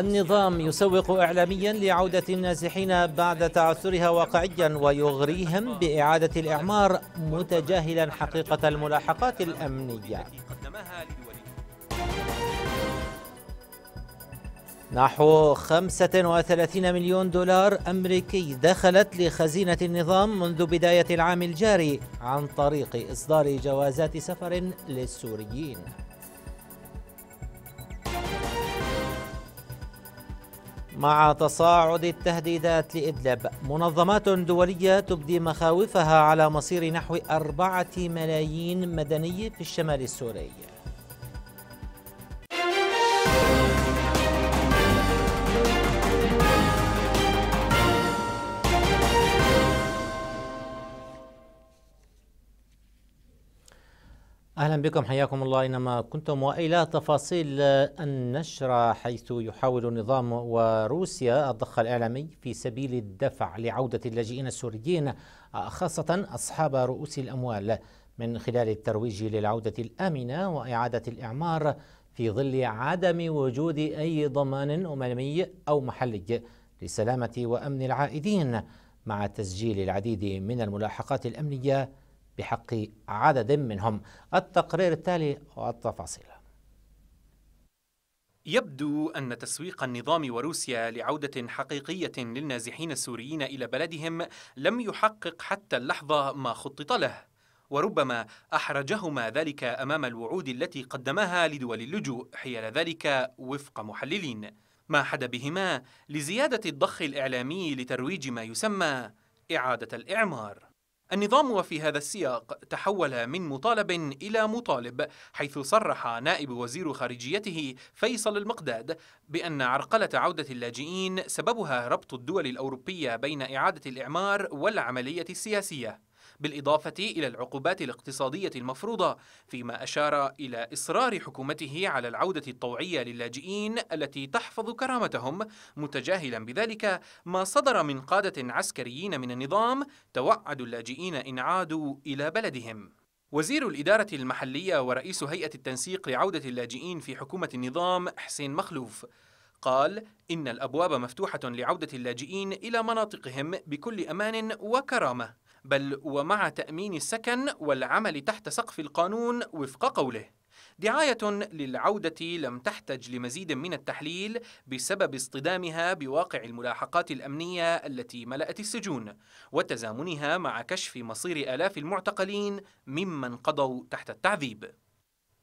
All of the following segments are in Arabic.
النظام يسوق إعلاميا لعودة النازحين بعد تعثرها واقعيا ويغريهم بإعادة الإعمار متجاهلا حقيقة الملاحقات الأمنية نحو 35 مليون دولار أمريكي دخلت لخزينة النظام منذ بداية العام الجاري عن طريق إصدار جوازات سفر للسوريين مع تصاعد التهديدات لإدلب منظمات دولية تبدي مخاوفها على مصير نحو أربعة ملايين مدني في الشمال السوري أهلا بكم حياكم الله إنما كنتم وإلى تفاصيل النشرة حيث يحاول النظام وروسيا الضخ الإعلامي في سبيل الدفع لعودة اللاجئين السوريين خاصة أصحاب رؤوس الأموال من خلال الترويج للعودة الآمنة وإعادة الإعمار في ظل عدم وجود أي ضمان أممي أو محلي لسلامة وأمن العائدين مع تسجيل العديد من الملاحقات الأمنية بحق عدد منهم التقرير التالي والتفاصيل يبدو أن تسويق النظام وروسيا لعودة حقيقية للنازحين السوريين إلى بلدهم لم يحقق حتى اللحظة ما خطط له وربما أحرجهما ذلك أمام الوعود التي قدماها لدول اللجوء حيال ذلك وفق محللين ما حد بهما لزيادة الضخ الإعلامي لترويج ما يسمى إعادة الإعمار النظام وفي هذا السياق تحول من مطالب إلى مطالب حيث صرح نائب وزير خارجيته فيصل المقداد بأن عرقلة عودة اللاجئين سببها ربط الدول الأوروبية بين إعادة الإعمار والعملية السياسية بالإضافة إلى العقوبات الاقتصادية المفروضة فيما أشار إلى إصرار حكومته على العودة الطوعية للاجئين التي تحفظ كرامتهم متجاهلا بذلك ما صدر من قادة عسكريين من النظام توعد اللاجئين إن عادوا إلى بلدهم وزير الإدارة المحلية ورئيس هيئة التنسيق لعودة اللاجئين في حكومة النظام حسين مخلوف قال إن الأبواب مفتوحة لعودة اللاجئين إلى مناطقهم بكل أمان وكرامة بل ومع تأمين السكن والعمل تحت سقف القانون وفق قوله دعاية للعودة لم تحتج لمزيد من التحليل بسبب اصطدامها بواقع الملاحقات الأمنية التي ملأت السجون وتزامنها مع كشف مصير آلاف المعتقلين ممن قضوا تحت التعذيب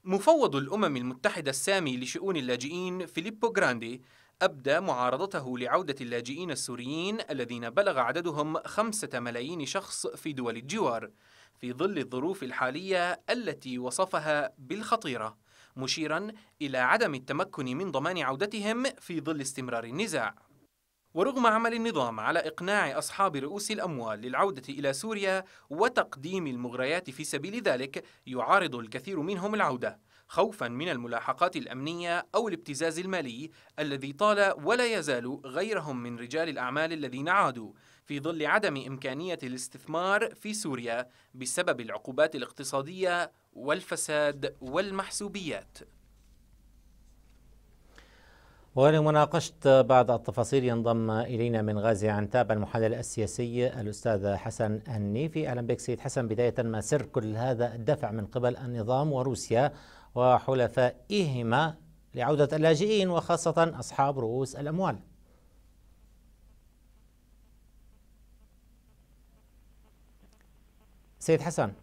مفوض الأمم المتحدة السامي لشؤون اللاجئين فيليبو غراندي أبدى معارضته لعودة اللاجئين السوريين الذين بلغ عددهم خمسة ملايين شخص في دول الجوار في ظل الظروف الحالية التي وصفها بالخطيرة مشيرا إلى عدم التمكن من ضمان عودتهم في ظل استمرار النزاع ورغم عمل النظام على إقناع أصحاب رؤوس الأموال للعودة إلى سوريا وتقديم المغريات في سبيل ذلك يعارض الكثير منهم العودة خوفا من الملاحقات الأمنية أو الابتزاز المالي الذي طال ولا يزال غيرهم من رجال الأعمال الذين عادوا في ظل عدم إمكانية الاستثمار في سوريا بسبب العقوبات الاقتصادية والفساد والمحسوبيات ولمناقشة بعض التفاصيل ينضم إلينا من غازي عنتاب المحلل السياسي الأستاذ حسن النيفي أهلا بك سيد حسن بداية ما سر كل هذا الدفع من قبل النظام وروسيا وحلفائهما لعودة اللاجئين وخاصة أصحاب رؤوس الأموال سيد حسن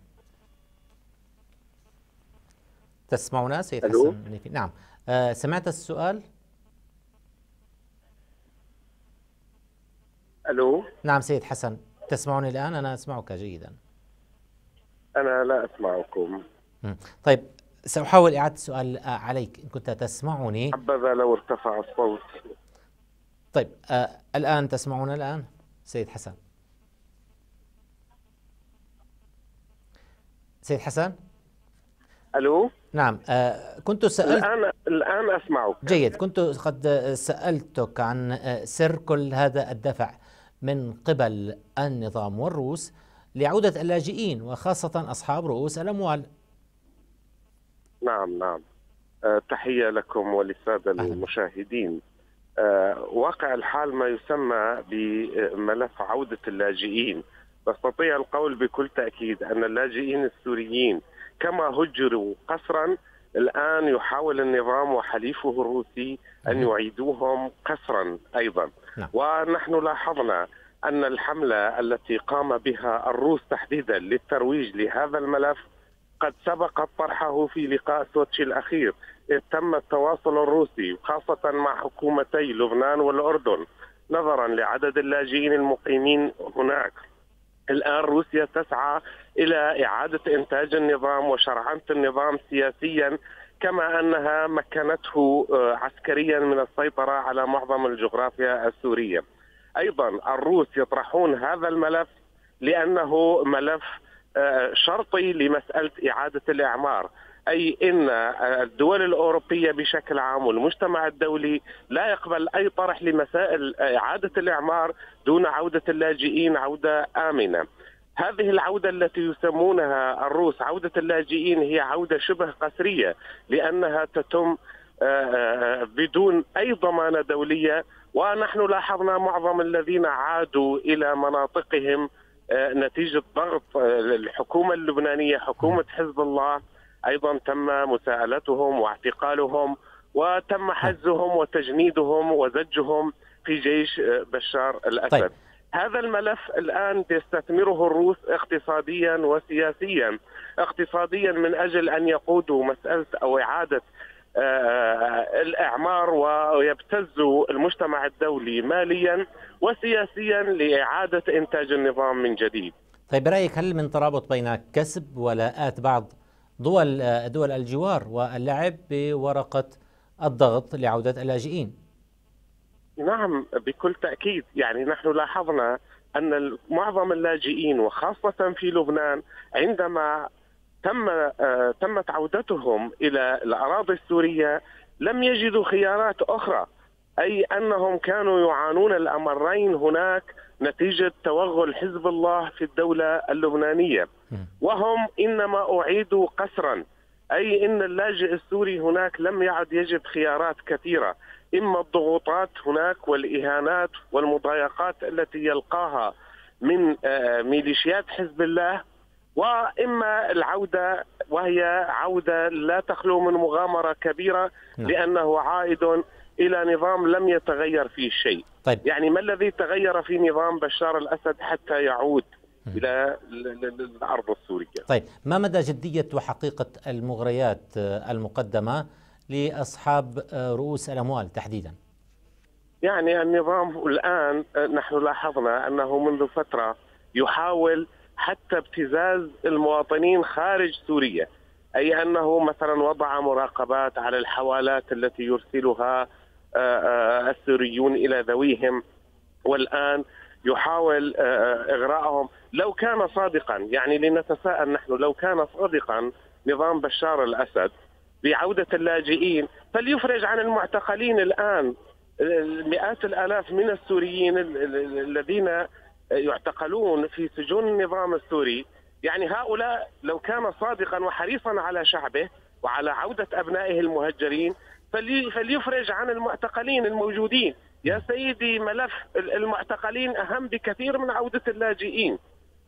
تسمعنا سيد ألو. حسن نعم آه، سمعت السؤال الو نعم سيد حسن تسمعني الان انا اسمعك جيدا انا لا اسمعكم طيب سأحاول إعادة السؤال آه، عليك إن كنت تسمعني حبذا لو ارتفع الصوت طيب آه الآن تسمعون الآن سيد حسن سيد حسن ألو نعم آه كنت سألت الآن الآن أسمعك جيد كنت قد سألتك عن آه، سر كل هذا الدفع من قبل النظام والروس لعودة اللاجئين وخاصة أصحاب رؤوس الأموال نعم نعم آه، تحية لكم وللسادة المشاهدين آه، واقع الحال ما يسمى بملف عودة اللاجئين أستطيع القول بكل تأكيد أن اللاجئين السوريين كما هجروا قسرا الآن يحاول النظام وحليفه الروسي أن يعيدوهم قسرا أيضا نعم. ونحن لاحظنا أن الحملة التي قام بها الروس تحديدا للترويج لهذا الملف وقد سبق طرحه في لقاء سوتشي الأخير إذ تم التواصل الروسي خاصة مع حكومتي لبنان والأردن نظرا لعدد اللاجئين المقيمين هناك الآن روسيا تسعى إلى إعادة إنتاج النظام وشرعنة النظام سياسيا كما أنها مكنته آه، عسكريا من السيطرة على معظم الجغرافيا السورية أيضا الروس يطرحون هذا الملف لأنه ملف آه، شرطي لمساله اعاده الاعمار اي ان آه، الدول الاوروبيه بشكل عام والمجتمع الدولي لا يقبل اي طرح لمسائل آه، اعاده الاعمار دون عوده اللاجئين عوده امنه. هذه العوده التي يسمونها الروس عوده اللاجئين هي عوده شبه قسريه لانها تتم بدون اي ضمانه دوليه ونحن لاحظنا معظم الذين عادوا الى مناطقهم آه، نتيجه ضغط آه، الحكومه اللبنانيه حكومه حزب الله ايضا تم مساءلتهم واعتقالهم وتم حجزهم وتجنيدهم وزجهم في جيش آه، بشار الاسد طيب. هذا الملف الان يستثمره الروس اقتصاديا وسياسيا اقتصاديا من اجل ان يقودوا مساله او اعاده الاعمار ويبتزوا المجتمع الدولي ماليا وسياسيا لإعادة إنتاج النظام من جديد طيب برأيك هل من ترابط بين كسب ولاءات بعض دول آه، دول الجوار واللعب بورقة الضغط لعودة اللاجئين نعم بكل تأكيد يعني نحن لاحظنا أن معظم اللاجئين وخاصة في لبنان عندما تم آه، تمت عودتهم إلى الأراضي السورية لم يجدوا خيارات أخرى أي أنهم كانوا يعانون الأمرين هناك نتيجة توغل حزب الله في الدولة اللبنانية وهم إنما أعيدوا قسرا أي إن اللاجئ السوري هناك لم يعد يجد خيارات كثيرة إما الضغوطات هناك والإهانات والمضايقات التي يلقاها من آه، ميليشيات حزب الله واما العوده وهي عوده لا تخلو من مغامره كبيره نعم. لانه عائد الى نظام لم يتغير فيه شيء طيب. يعني ما الذي تغير في نظام بشار الاسد حتى يعود الى الارض السوريه طيب ما مدى جديه وحقيقه المغريات آه، المقدمه لاصحاب آه، رؤوس الاموال تحديدا يعني النظام الان آه، نحن لاحظنا انه منذ فتره يحاول حتى ابتزاز المواطنين خارج سوريا اي انه مثلا وضع مراقبات على الحوالات التي يرسلها آه، آه، السوريون الى ذويهم والان يحاول آه، اغراءهم لو كان صادقا يعني لنتساءل نحن لو كان صادقا نظام بشار الاسد بعوده اللاجئين فليفرج عن المعتقلين الان مئات الالاف من السوريين الذين يعتقلون في سجون النظام السوري يعني هؤلاء لو كان صادقا وحريصا على شعبه وعلى عوده ابنائه المهجرين فليفرج عن المعتقلين الموجودين يا سيدي ملف المعتقلين أهم بكثير من عودة اللاجئين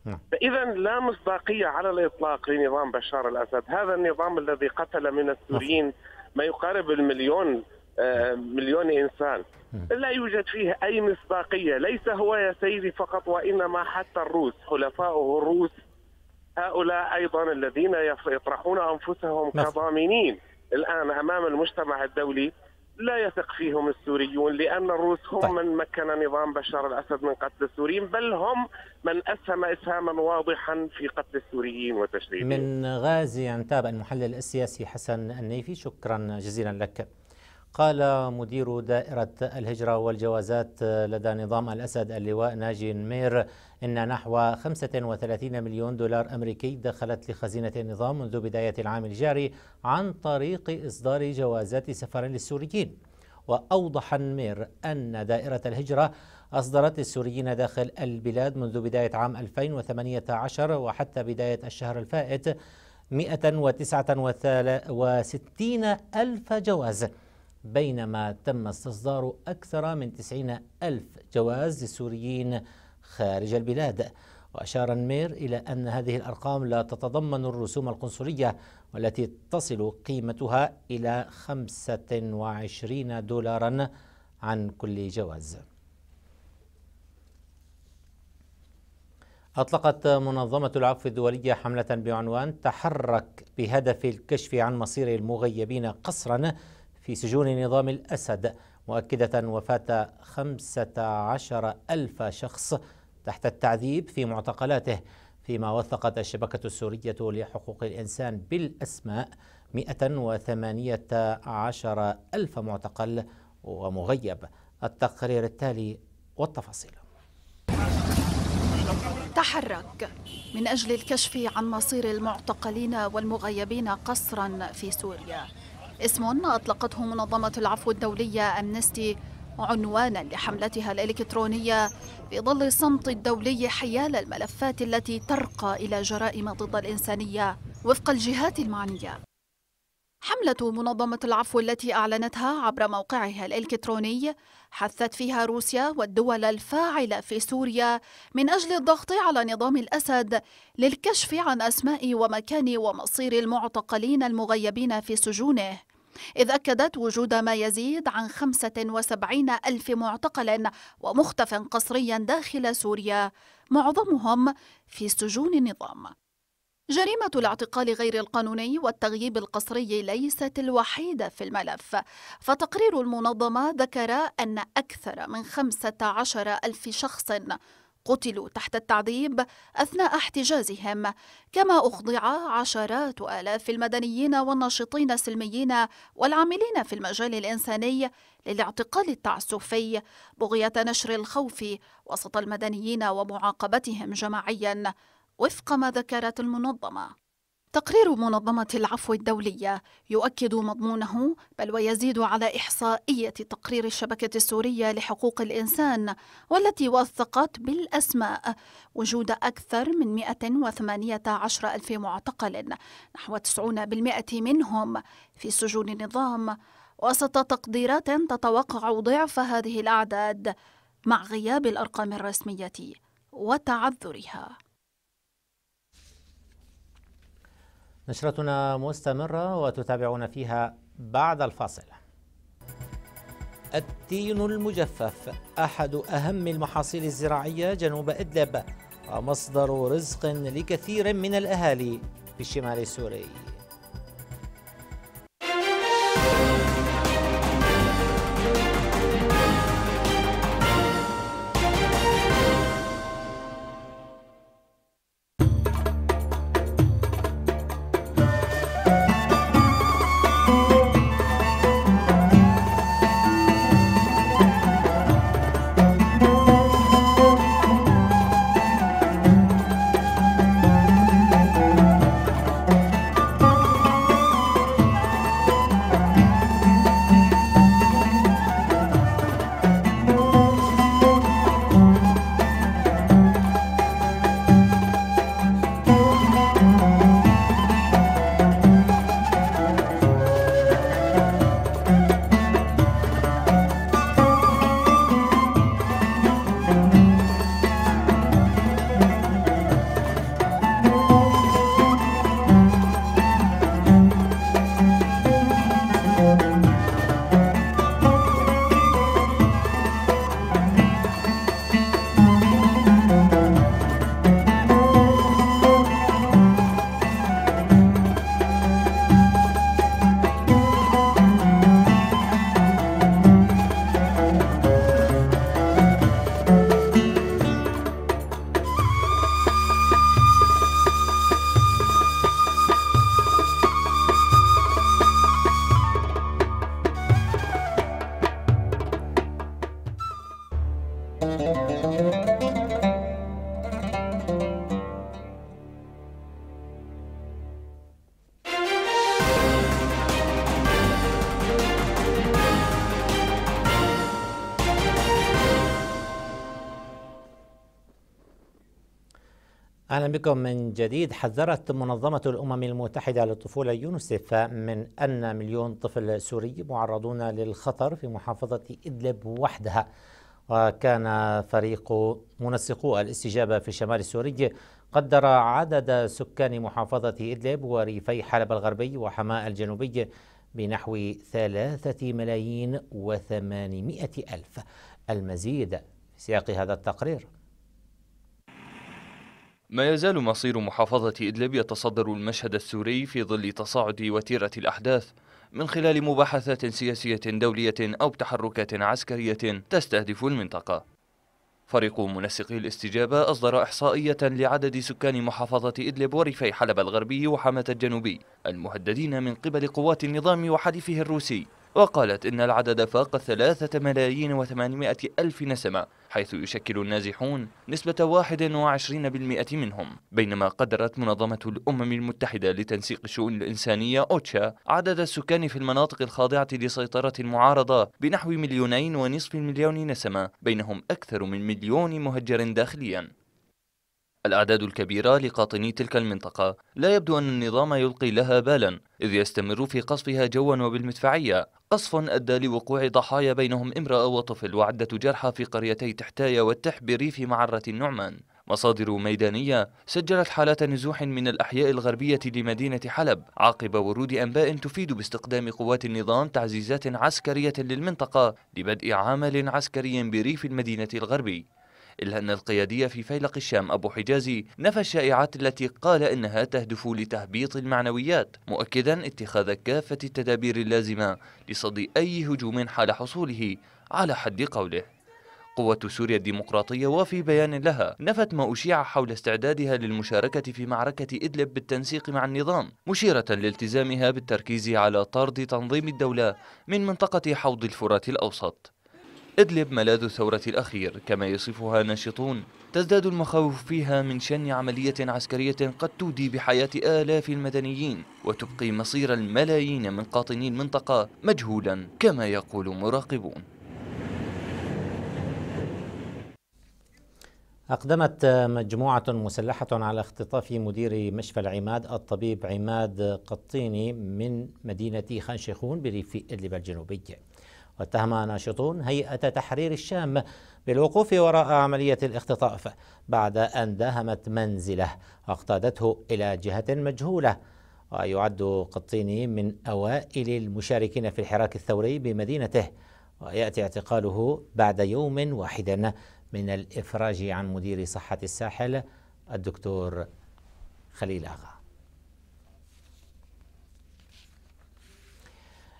نعم. فإذا لا مصداقية على الإطلاق لنظام بشار الأسد هذا النظام الذي قتل من السوريين ما يقارب المليون آه، مليون إنسان نعم. لا يوجد فيه أي مصداقية ليس هو يا سيدي فقط وإنما حتى الروس حلفائه الروس هؤلاء أيضا الذين يطرحون أنفسهم نعم. كضامنين الآن أمام المجتمع الدولي لا يثق فيهم السوريون لأن الروس هم طيب. من مكن نظام بشار الأسد من قتل السوريين بل هم من أسهم إسهاما واضحا في قتل السوريين وتشريدهم من غازي عنتاب المحلل السياسي حسن النيفي شكرا جزيلا لك قال مدير دائرة الهجرة والجوازات لدى نظام الأسد اللواء ناجي نمير إن نحو 35 مليون دولار أمريكي دخلت لخزينة النظام منذ بداية العام الجاري عن طريق إصدار جوازات سفر للسوريين وأوضح النمير أن دائرة الهجرة أصدرت السوريين داخل البلاد منذ بداية عام 2018 وحتى بداية الشهر الفائت 169 ألف جواز بينما تم استصدار أكثر من 90 ألف جواز للسوريين خارج البلاد وأشار المير إلى أن هذه الأرقام لا تتضمن الرسوم القنصلية والتي تصل قيمتها إلى 25 دولارا عن كل جواز أطلقت منظمة العفو الدولية حملة بعنوان تحرك بهدف الكشف عن مصير المغيبين قسرا في سجون نظام الأسد مؤكدة وفاة 15 ألف شخص تحت التعذيب في معتقلاته فيما وثقت الشبكة السورية لحقوق الإنسان بالأسماء 118 ألف معتقل ومغيب التقرير التالي والتفاصيل تحرك من أجل الكشف عن مصير المعتقلين والمغيبين قسرا في سوريا اسم أطلقته منظمة العفو الدولية أمنستي عنوانا لحملتها الإلكترونية في ظل الصمت الدولي حيال الملفات التي ترقى إلى جرائم ضد الإنسانية وفق الجهات المعنية حملة منظمة العفو التي أعلنتها عبر موقعها الإلكتروني حثت فيها روسيا والدول الفاعلة في سوريا من أجل الضغط على نظام الأسد للكشف عن أسماء ومكان ومصير المعتقلين المغيبين في سجونه إذ أكدت وجود ما يزيد عن 75 ألف معتقل ومختف قسريا داخل سوريا معظمهم في سجون النظام جريمة الاعتقال غير القانوني والتغييب القسري ليست الوحيدة في الملف فتقرير المنظمة ذكر أن أكثر من 15 ألف شخص قتلوا تحت التعذيب أثناء احتجازهم كما أخضع عشرات آلاف المدنيين والناشطين السلميين والعاملين في المجال الإنساني للاعتقال التعسفي بغية نشر الخوف وسط المدنيين ومعاقبتهم جماعيا وفق ما ذكرت المنظمة تقرير منظمة العفو الدولية يؤكد مضمونه بل ويزيد على إحصائية تقرير الشبكة السورية لحقوق الإنسان والتي وثقت بالأسماء وجود أكثر من 118 ألف معتقل نحو 90% منهم في سجون النظام وسط تقديرات تتوقع ضعف هذه الأعداد مع غياب الأرقام الرسمية وتعذرها نشرتنا مستمرة وتتابعون فيها بعد الفاصل التين المجفف أحد أهم المحاصيل الزراعية جنوب إدلب ومصدر رزق لكثير من الأهالي في الشمال السوري اهلا بكم من جديد حذرت منظمه الامم المتحده للطفوله يونسيف من ان مليون طفل سوري معرضون للخطر في محافظه ادلب وحدها وكان فريق منسقو الاستجابة في الشمال السوري قدر عدد سكان محافظة إدلب وريفي حلب الغربي وحماة الجنوبي بنحو ثلاثة ملايين وثمانمائة ألف المزيد في سياق هذا التقرير ما يزال مصير محافظة إدلب يتصدر المشهد السوري في ظل تصاعد وتيرة الأحداث من خلال مباحثات سياسية دولية أو تحركات عسكرية تستهدف المنطقة فريق منسقي الاستجابة أصدر إحصائية لعدد سكان محافظة إدلب وريفي حلب الغربي وحماة الجنوبي المهددين من قبل قوات النظام وحليفه الروسي وقالت إن العدد فاق ثلاثة ملايين وثمانمائة ألف نسمة حيث يشكل النازحون نسبة 21% منهم بينما قدرت منظمة الأمم المتحدة لتنسيق الشؤون الإنسانية أوتشا عدد السكان في المناطق الخاضعة لسيطرة المعارضة بنحو مليونين ونصف مليون نسمة بينهم أكثر من مليون مهجر داخليا الأعداد الكبيرة لقاطني تلك المنطقة لا يبدو أن النظام يلقي لها بالا إذ يستمر في قصفها جوا وبالمدفعية قصف أدى لوقوع ضحايا بينهم امرأة وطفل وعدة جرحى في قريتي تحتايا والتح بريف معرة النعمان مصادر ميدانية سجلت حالات نزوح من الأحياء الغربية لمدينة حلب عقب ورود أنباء تفيد باستقدام قوات النظام تعزيزات عسكرية للمنطقة لبدء عمل عسكري بريف المدينة الغربي إلا أن القيادي في فيلق الشام أبو حجازي نفى الشائعات التي قال إنها تهدف لتهبيط المعنويات مؤكدا اتخاذ كافة التدابير اللازمة لصد أي هجوم حال حصوله على حد قوله قوة سوريا الديمقراطية وفي بيان لها نفت ما أشيع حول استعدادها للمشاركة في معركة إدلب بالتنسيق مع النظام مشيرة لالتزامها بالتركيز على طرد تنظيم الدولة من منطقة حوض الفرات الأوسط إدلب ملاذ الثورة الأخير كما يصفها ناشطون تزداد المخاوف فيها من شن عملية عسكرية قد تودي بحياة آلاف المدنيين وتبقي مصير الملايين من قاطني المنطقة مجهولا كما يقول مراقبون أقدمت مجموعة مسلحة على اختطاف مدير مشفى العماد الطبيب عماد قطيني من مدينة خانشيخون بريف إدلب الجنوبي واتهم ناشطون هيئة تحرير الشام بالوقوف وراء عملية الاختطاف بعد أن داهمت منزله واقتادته إلى جهة مجهولة ويعد قطيني من أوائل المشاركين في الحراك الثوري بمدينته ويأتي اعتقاله بعد يوم واحد من الإفراج عن مدير صحة الساحل الدكتور خليل أغا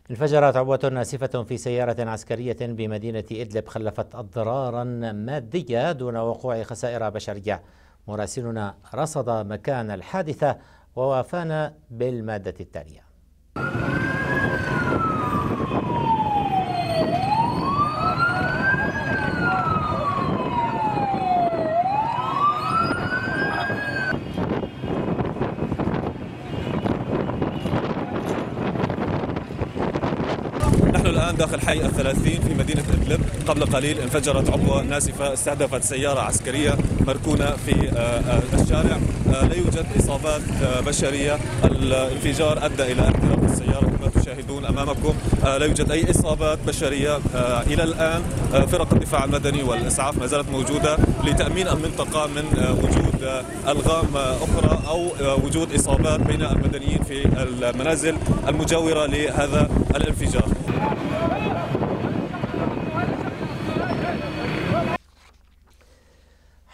انفجرت عبوة ناسفة في سيارة عسكرية بمدينة إدلب خلفت أضرارا مادية دون وقوع خسائر بشرية مراسلنا رصد مكان الحادثة ووافانا بالمادة التالية داخل حي الثلاثين في مدينة إدلب قبل قليل انفجرت عبوة ناسفة استهدفت سيارة عسكرية مركونة في آه، آه، الشارع آه، لا يوجد إصابات بشرية الانفجار أدى إلى احتراق السيارة كما تشاهدون أمامكم لا يوجد أي إصابات بشرية إلى الآن فرق الدفاع المدني والإسعاف ما زالت موجودة لتأمين المنطقة من وجود ألغام أخرى أو وجود إصابات بين المدنيين في المنازل المجاورة لهذا الانفجار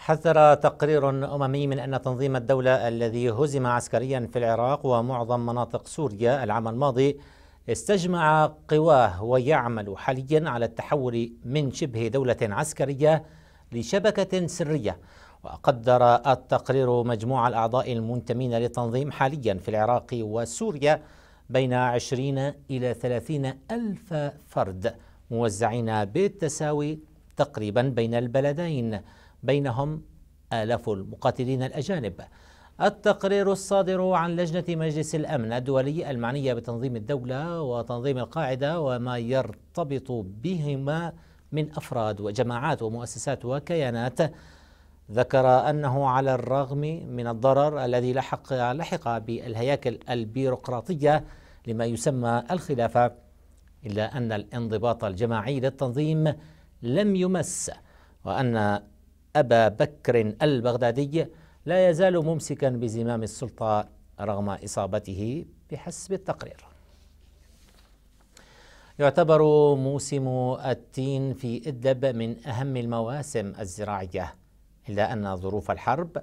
حذر تقرير أممي من أن تنظيم الدولة الذي هزم عسكريا في العراق ومعظم مناطق سوريا العام الماضي استجمع قواه ويعمل حاليا على التحول من شبه دولة عسكرية لشبكة سرية وقدر التقرير مجموع الأعضاء المنتمين للتنظيم حاليا في العراق وسوريا بين 20 إلى 30 ألف فرد موزعين بالتساوي تقريبا بين البلدين بينهم آلاف المقاتلين الأجانب التقرير الصادر عن لجنة مجلس الأمن الدولي المعنية بتنظيم الدولة وتنظيم القاعدة وما يرتبط بهما من أفراد وجماعات ومؤسسات وكيانات ذكر أنه على الرغم من الضرر الذي لحق لحق بالهياكل البيروقراطية لما يسمى الخلافة إلا أن الانضباط الجماعي للتنظيم لم يمس وأن أبا بكر البغدادي لا يزال ممسكا بزمام السلطة رغم إصابته بحسب التقرير يعتبر موسم التين في إدلب من أهم المواسم الزراعية إلا أن ظروف الحرب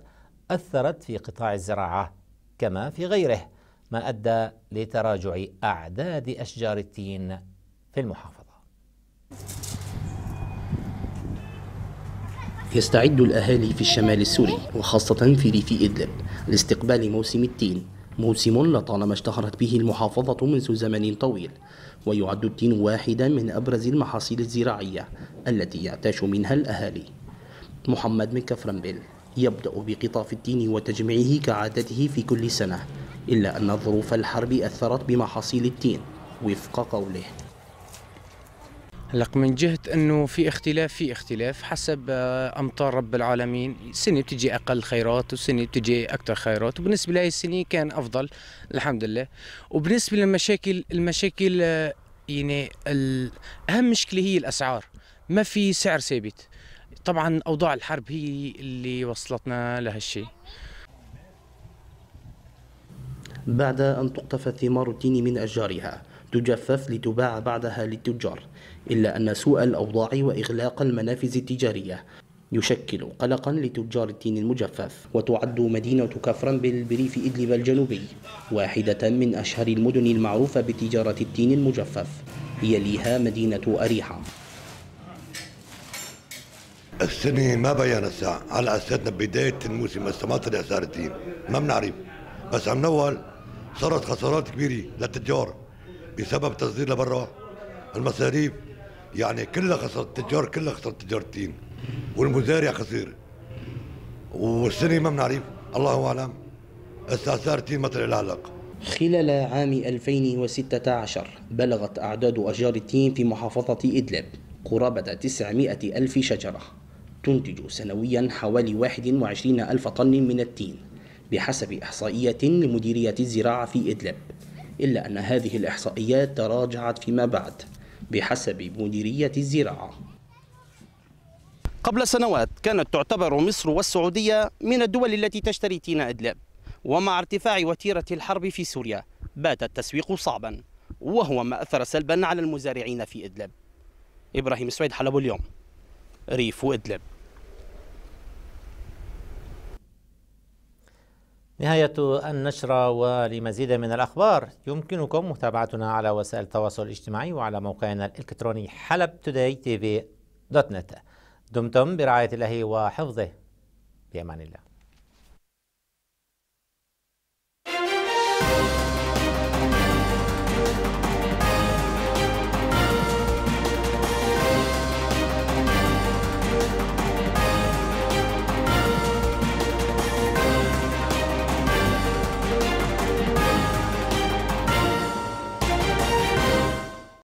أثرت في قطاع الزراعة كما في غيره ما أدى لتراجع أعداد أشجار التين في المحافظة يستعد الأهالي في الشمال السوري وخاصة في ريف إدلب لاستقبال موسم التين موسم لطالما اشتهرت به المحافظة منذ زمن طويل ويعد التين واحدا من أبرز المحاصيل الزراعية التي يعتاش منها الأهالي محمد من كفرنبل يبدأ بقطاف التين وتجميعه كعادته في كل سنة إلا أن ظروف الحرب أثرت بمحاصيل التين وفق قوله هلق من جهه انه في اختلاف في اختلاف حسب آه، امطار رب العالمين سنه بتجي اقل خيرات وسنه بتجي اكثر خيرات وبالنسبه لهي السنه كان افضل الحمد لله وبالنسبه للمشاكل المشاكل آه، يعني اهم مشكله هي الاسعار ما في سعر ثابت طبعا اوضاع الحرب هي اللي وصلتنا لهالشيء بعد أن تقطف ثمار التين من أشجارها تجفف لتباع بعدها للتجار إلا أن سوء الأوضاع وإغلاق المنافذ التجارية يشكل قلقا لتجار التين المجفف وتعد مدينة كفرن بالبريف إدلب الجنوبي واحدة من أشهر المدن المعروفة بتجارة التين المجفف يليها مدينة أريحة السنة ما بيان الساعة على أساسنا بداية الموسم بس ما طلع سعر التين ما بنعرف بس عم نول صارت خسارات كبيرة للتجار بسبب تصدير لبرا المصاريف يعني كلها خسر التجار كلها خسر التين والمزارع خسير والسنه ما بنعرف الله اعلم ما طلع العلاقه خلال عام 2016 بلغت أعداد أشجار التين في محافظة إدلب قرابة 900 ألف شجرة تنتج سنويا حوالي 21 ألف طن من التين بحسب إحصائية لمديرية الزراعة في إدلب إلا أن هذه الإحصائيات تراجعت فيما بعد بحسب مديرية الزراعة قبل سنوات كانت تعتبر مصر والسعودية من الدول التي تشتري تين أدلب ومع ارتفاع وتيرة الحرب في سوريا بات التسويق صعبا وهو ما أثر سلبا على المزارعين في إدلب إبراهيم سويد حلب اليوم ريف إدلب نهاية النشرة ولمزيد من الأخبار يمكنكم متابعتنا على وسائل التواصل الاجتماعي وعلى موقعنا الإلكتروني حلب توداي تي في دوت نت دمتم برعاية الله وحفظه بأمان الله